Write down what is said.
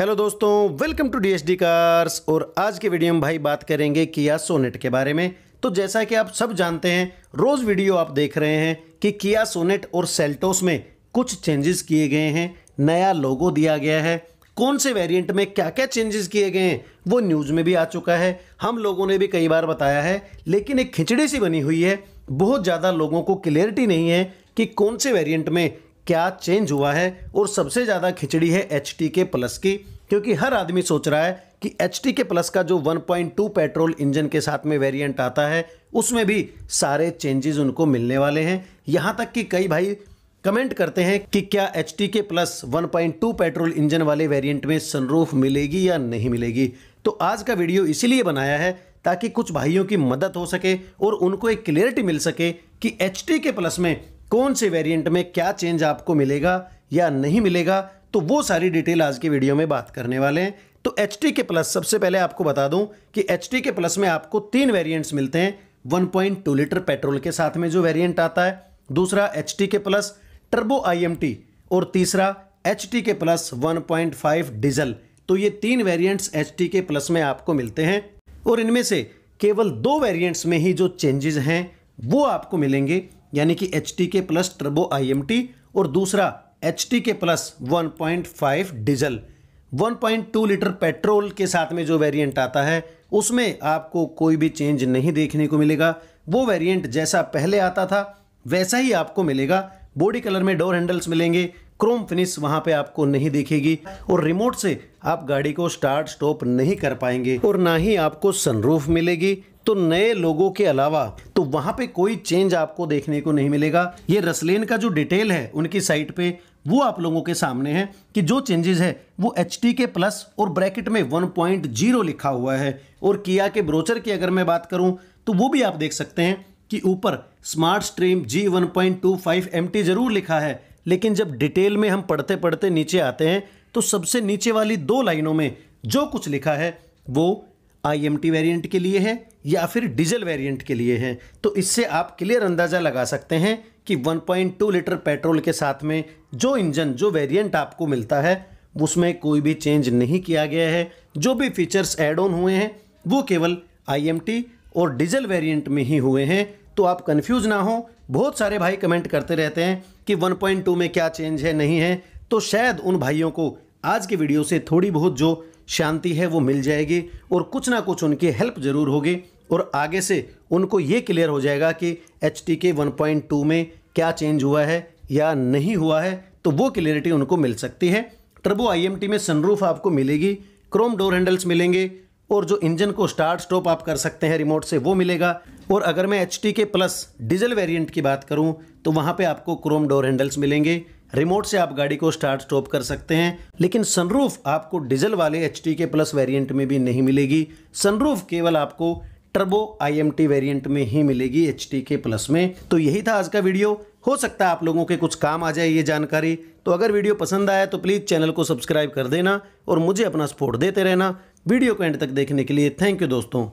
hello दोस्तों welcome to D S D cars और आज के वीडियो में भाई बात करेंगे किया सोनेट के बारे में तो जैसा कि आप सब जानते हैं रोज़ वीडियो आप देख रहे हैं कि किया सोनेट और सेल्टोस में कुछ चेंजेस किए गए हैं नया लोगो दिया गया है कौन से वेरिएंट में क्या क्या चेंजेस किए गए हैं वो न्यूज़ में भी आ चुका है हम लोगों ने भी कई बार बताया है लेकिन एक खिचड़ी सी बनी हुई है बहुत ज़्यादा लोगों को क्लियरिटी नहीं है कि कौन से वेरिएंट में क्या चेंज हुआ है और सबसे ज़्यादा खिचड़ी है एच के प्लस की क्योंकि हर आदमी सोच रहा है कि एच के प्लस का जो 1.2 पेट्रोल इंजन के साथ में वेरिएंट आता है उसमें भी सारे चेंजेस उनको मिलने वाले हैं यहाँ तक कि कई भाई कमेंट करते हैं कि क्या H K plus 1.2 petrol engine वाले वेरिएंट में सनरूफ मिलेगी या नहीं मिलेगी तो आज का वीडियो इसीलिए बनाया है ताकि कुछ भाइयों की मदद हो सके और उनको एक क्लियरिटी मिल सके कि एच के प्लस में कौन से वेरिएंट में क्या चेंज आपको मिलेगा या नहीं मिलेगा तो वो सारी डिटेल आज के वीडियो में बात करने वाले हैं तो एच के प्लस सबसे पहले आपको बता दूं कि एच के प्लस में आपको तीन वेरिएंट्स मिलते हैं 1.2 लीटर पेट्रोल के साथ में जो वेरिएंट आता है दूसरा एच के प्लस टर्बो आई और तीसरा H K plus one diesel तो ये तीन वेरिएंट्स एच के प्लस में आपको मिलते हैं और इनमें से केवल दो वेरिएंट्स में ही जो चेंजेस हैं वो आपको मिलेंगे यानी कि H T K plus turbo I M T और दूसरा H T K plus one point five diesel one point two litre petrol के साथ में जो वेरिएंट आता है उसमें आपको कोई भी चेंज नहीं देखने को मिलेगा वो वेरिएंट जैसा पहले आता था वैसा ही आपको मिलेगा बॉडी कलर में डोर हैंडल्स मिलेंगे क्रोम फिनिश वहां पे आपको नहीं दिखेगी और रिमोट से आप गाड़ी को स्टार्ट स्टॉप नहीं कर पाएंगे और ना ही आपको सनरूफ मिलेगी तो नए लोगों के अलावा तो वहां पे कोई चेंज आपको देखने को नहीं मिलेगा ये रसलेन का जो डिटेल है उनकी साइट पे वो आप लोगों के सामने है कि जो चेंजेस है वो एच के प्लस और ब्रैकेट में 1.0 लिखा हुआ है और किया के ब्रोचर की अगर मैं बात करूं तो वो भी आप देख सकते हैं कि ऊपर smart stream G one point जरूर लिखा है लेकिन जब डिटेल में हम पढ़ते पढ़ते नीचे आते हैं तो सबसे नीचे वाली दो लाइनों में जो कुछ लिखा है वो आई एम टी वेरियंट के लिए है या फिर डीजल वेरिएंट के लिए है तो इससे आप क्लियर अंदाज़ा लगा सकते हैं कि 1.2 लीटर पेट्रोल के साथ में जो इंजन जो वेरिएंट आपको मिलता है उसमें कोई भी चेंज नहीं किया गया है जो भी फीचर्स एड ऑन हुए हैं वो केवल आई और डीजल वेरियंट में ही हुए हैं तो आप कन्फ्यूज़ ना हो बहुत सारे भाई कमेंट करते रहते हैं कि 1.2 में क्या चेंज है नहीं है तो शायद उन भाइयों को आज की वीडियो से थोड़ी बहुत जो शांति है वो मिल जाएगी और कुछ ना कुछ उनकी हेल्प ज़रूर होगी और आगे से उनको ये क्लियर हो जाएगा कि एच टी के वन में क्या चेंज हुआ है या नहीं हुआ है तो वो क्लियरिटी उनको मिल सकती है ट्रबो आईएमटी में सनरूफ आपको मिलेगी क्रोम डोर हैंडल्स मिलेंगे और जो इंजन को स्टार्ट स्टॉप आप कर सकते हैं रिमोट से वो मिलेगा और अगर मैं H K plus diesel variant की बात करूं तो वहां पे आपको क्रोम डोर हैंडल्स मिलेंगे रिमोट से आप गाड़ी को स्टार्ट स्टॉप कर सकते हैं लेकिन सनरूफ आपको डीजल वाले एच के प्लस वेरिएंट में भी नहीं मिलेगी सनरूफ केवल आपको टर्बो आईएमटी वेरियंट में ही मिलेगी एच के प्लस में तो यही था आज का वीडियो हो सकता है आप लोगों के कुछ काम आ जाए ये जानकारी तो अगर वीडियो पसंद आया तो प्लीज़ चैनल को सब्सक्राइब कर देना और मुझे अपना सपोर्ट देते रहना वीडियो को एंड तक देखने के लिए थैंक यू दोस्तों